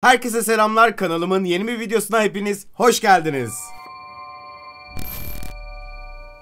Herkese selamlar kanalımın yeni bir videosuna hepiniz hoş geldiniz.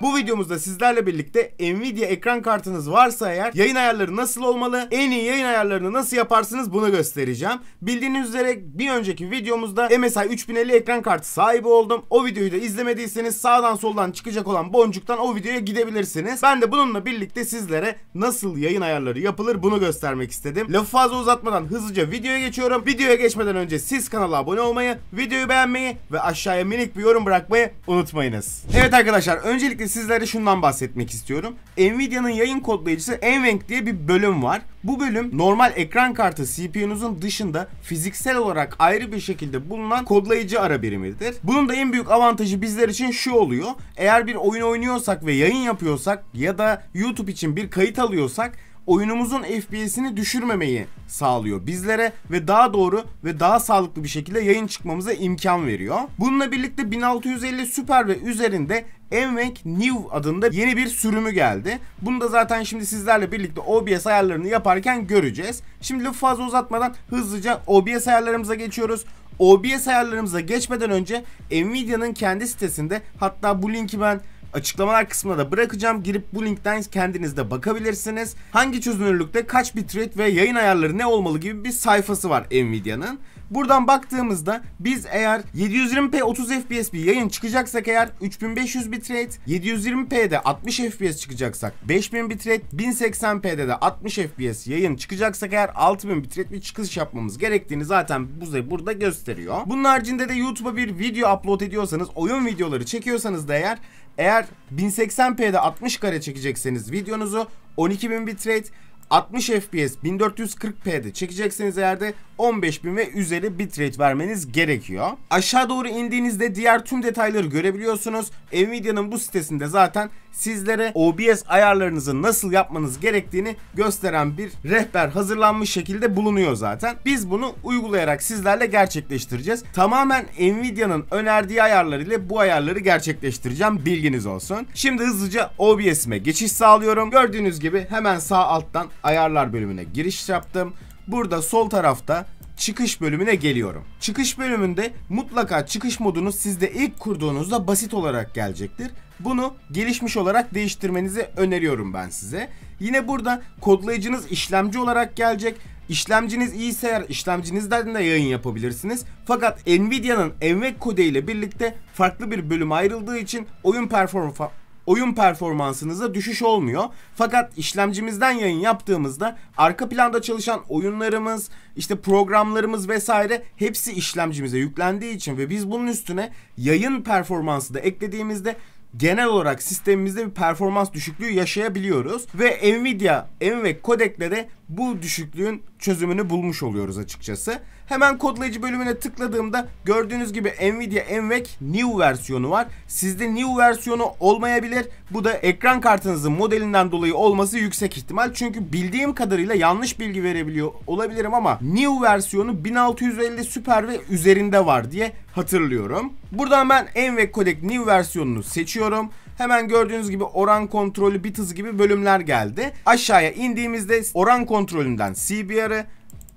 Bu videomuzda sizlerle birlikte Nvidia ekran kartınız varsa eğer yayın ayarları nasıl olmalı, en iyi yayın ayarlarını nasıl yaparsınız bunu göstereceğim. Bildiğiniz üzere bir önceki videomuzda MSI 3050 ekran kartı sahibi oldum. O videoyu da izlemediyseniz sağdan soldan çıkacak olan boncuktan o videoya gidebilirsiniz. Ben de bununla birlikte sizlere nasıl yayın ayarları yapılır bunu göstermek istedim. Lafı fazla uzatmadan hızlıca videoya geçiyorum. Videoya geçmeden önce siz kanala abone olmayı, videoyu beğenmeyi ve aşağıya minik bir yorum bırakmayı unutmayınız. Evet arkadaşlar öncelikle Öncelikle sizlere şundan bahsetmek istiyorum. Nvidia'nın yayın kodlayıcısı NVENC diye bir bölüm var. Bu bölüm normal ekran kartı CPU'nuzun dışında fiziksel olarak ayrı bir şekilde bulunan kodlayıcı ara birimidir. Bunun da en büyük avantajı bizler için şu oluyor. Eğer bir oyun oynuyorsak ve yayın yapıyorsak ya da YouTube için bir kayıt alıyorsak oyunumuzun FPS'ini düşürmemeyi sağlıyor bizlere ve daha doğru ve daha sağlıklı bir şekilde yayın çıkmamıza imkan veriyor. Bununla birlikte 1650 Super ve üzerinde Envenk New adında yeni bir sürümü geldi. Bunu da zaten şimdi sizlerle birlikte OBS ayarlarını yaparken göreceğiz. Şimdi lafı fazla uzatmadan hızlıca OBS ayarlarımıza geçiyoruz. OBS ayarlarımıza geçmeden önce Nvidia'nın kendi sitesinde hatta bu linki ben açıklamalar kısmına da bırakacağım. Girip bu linkten kendiniz de bakabilirsiniz. Hangi çözünürlükte kaç bitrate ve yayın ayarları ne olmalı gibi bir sayfası var Nvidia'nın. Buradan baktığımızda biz eğer 720p 30 fps bir yayın çıkacaksak eğer 3500 bitrate, 720p'de 60 fps çıkacaksak 5000 bitrate, 1080p'de de 60 fps yayın çıkacaksak eğer 6000 bitrate bir çıkış yapmamız gerektiğini zaten bize burada gösteriyor. Bunun haricinde de YouTube'a bir video upload ediyorsanız, oyun videoları çekiyorsanız da eğer eğer 1080p'de 60 kare çekecekseniz videonuzu 12000 bitrate 60 fps 1440p'de çekecekseniz eğer de 15.000 ve üzeri bitrate vermeniz gerekiyor. Aşağı doğru indiğinizde diğer tüm detayları görebiliyorsunuz. Nvidia'nın bu sitesinde zaten sizlere OBS ayarlarınızı nasıl yapmanız gerektiğini gösteren bir rehber hazırlanmış şekilde bulunuyor zaten. Biz bunu uygulayarak sizlerle gerçekleştireceğiz. Tamamen Nvidia'nın önerdiği ayarlar ile bu ayarları gerçekleştireceğim. Bilginiz olsun. Şimdi hızlıca OBS'ime geçiş sağlıyorum. Gördüğünüz gibi hemen sağ alttan ayarlar bölümüne giriş yaptım. Burada sol tarafta çıkış bölümüne geliyorum. Çıkış bölümünde mutlaka çıkış modunu sizde ilk kurduğunuzda basit olarak gelecektir. Bunu gelişmiş olarak değiştirmenizi öneriyorum ben size. Yine burada kodlayıcınız işlemci olarak gelecek. İşlemciniz iyiyse eğer işlemcinizden de yayın yapabilirsiniz. Fakat Nvidia'nın NVENC kode ile birlikte farklı bir bölüm ayrıldığı için oyun performansı oyun performansınızda düşüş olmuyor. Fakat işlemcimizden yayın yaptığımızda arka planda çalışan oyunlarımız, işte programlarımız vesaire hepsi işlemcimize yüklendiği için ve biz bunun üstüne yayın performansı da eklediğimizde genel olarak sistemimizde bir performans düşüklüğü yaşayabiliyoruz ve Nvidia NVENC kodekle de bu düşüklüğün çözümünü bulmuş oluyoruz açıkçası. Hemen kodlayıcı bölümüne tıkladığımda gördüğünüz gibi Nvidia NVENC New versiyonu var. Sizde New versiyonu olmayabilir. Bu da ekran kartınızın modelinden dolayı olması yüksek ihtimal. Çünkü bildiğim kadarıyla yanlış bilgi verebiliyor olabilirim ama New versiyonu 1650 Super ve üzerinde var diye hatırlıyorum. Buradan ben Envec Codec New versiyonunu seçiyorum. Hemen gördüğünüz gibi oran kontrolü bit hızı gibi bölümler geldi. Aşağıya indiğimizde oran kontrolünden CBR'ı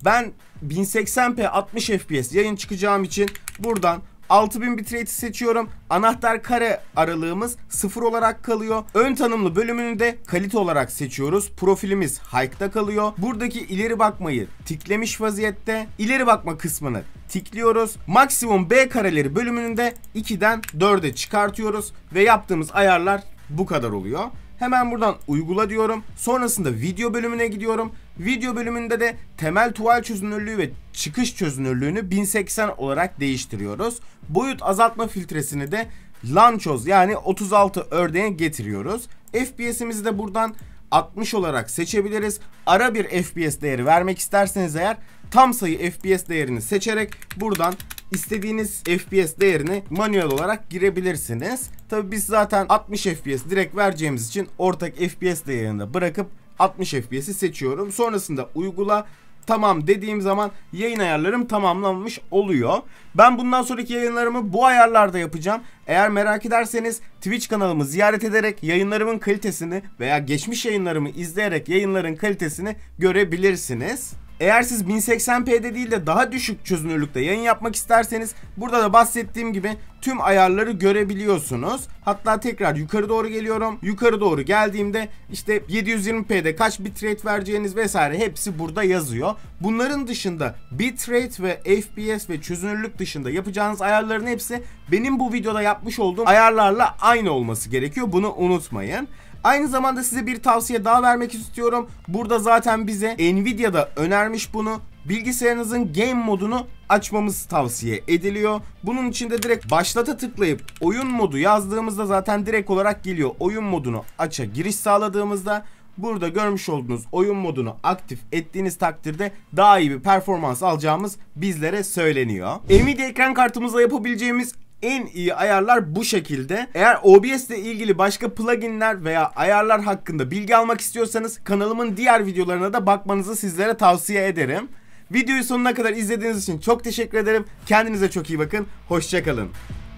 ben 1080p 60 fps yayın çıkacağım için buradan 6000 bitrate'i seçiyorum. Anahtar kare aralığımız 0 olarak kalıyor. Ön tanımlı bölümünü de kalite olarak seçiyoruz. Profilimiz hike'da kalıyor. Buradaki ileri bakmayı tiklemiş vaziyette. İleri bakma kısmını tikliyoruz. Maksimum B kareleri bölümünü de 2'den 4'e çıkartıyoruz. Ve yaptığımız ayarlar bu kadar oluyor. Hemen buradan uygula diyorum. Sonrasında video bölümüne gidiyorum. Video bölümünde de temel tuval çözünürlüğü ve çıkış çözünürlüğünü 1080 olarak değiştiriyoruz. Boyut azaltma filtresini de Lanchos yani 36 ördeğe getiriyoruz. FPS'imizi de buradan 60 olarak seçebiliriz. Ara bir FPS değeri vermek isterseniz eğer tam sayı FPS değerini seçerek buradan istediğiniz FPS değerini manuel olarak girebilirsiniz. Tabi biz zaten 60 FPS direkt vereceğimiz için ortak FPS değerini de bırakıp 60 FPS'i seçiyorum. Sonrasında uygula tamam dediğim zaman yayın ayarlarım tamamlanmış oluyor. Ben bundan sonraki yayınlarımı bu ayarlarda yapacağım. Eğer merak ederseniz Twitch kanalımı ziyaret ederek yayınlarımın kalitesini veya geçmiş yayınlarımı izleyerek yayınların kalitesini görebilirsiniz. Eğer siz 1080p'de değil de daha düşük çözünürlükte yayın yapmak isterseniz burada da bahsettiğim gibi tüm ayarları görebiliyorsunuz. Hatta tekrar yukarı doğru geliyorum. Yukarı doğru geldiğimde işte 720p'de kaç bitrate vereceğiniz vesaire hepsi burada yazıyor. Bunların dışında bitrate ve FPS ve çözünürlük dışında yapacağınız ayarların hepsi benim bu videoda yapmış olduğum ayarlarla aynı olması gerekiyor. Bunu unutmayın. Aynı zamanda size bir tavsiye daha vermek istiyorum. Burada zaten bize Nvidia da önermiş bunu. Bilgisayarınızın game modunu açmamız tavsiye ediliyor. Bunun için de direkt başlata tıklayıp oyun modu yazdığımızda zaten direkt olarak geliyor. Oyun modunu aça giriş sağladığımızda burada görmüş olduğunuz oyun modunu aktif ettiğiniz takdirde daha iyi bir performans alacağımız bizlere söyleniyor. Nvidia ekran kartımızla yapabileceğimiz en iyi ayarlar bu şekilde. Eğer OBS ile ilgili başka pluginler veya ayarlar hakkında bilgi almak istiyorsanız kanalımın diğer videolarına da bakmanızı sizlere tavsiye ederim. Videoyu sonuna kadar izlediğiniz için çok teşekkür ederim. Kendinize çok iyi bakın. Hoşçakalın.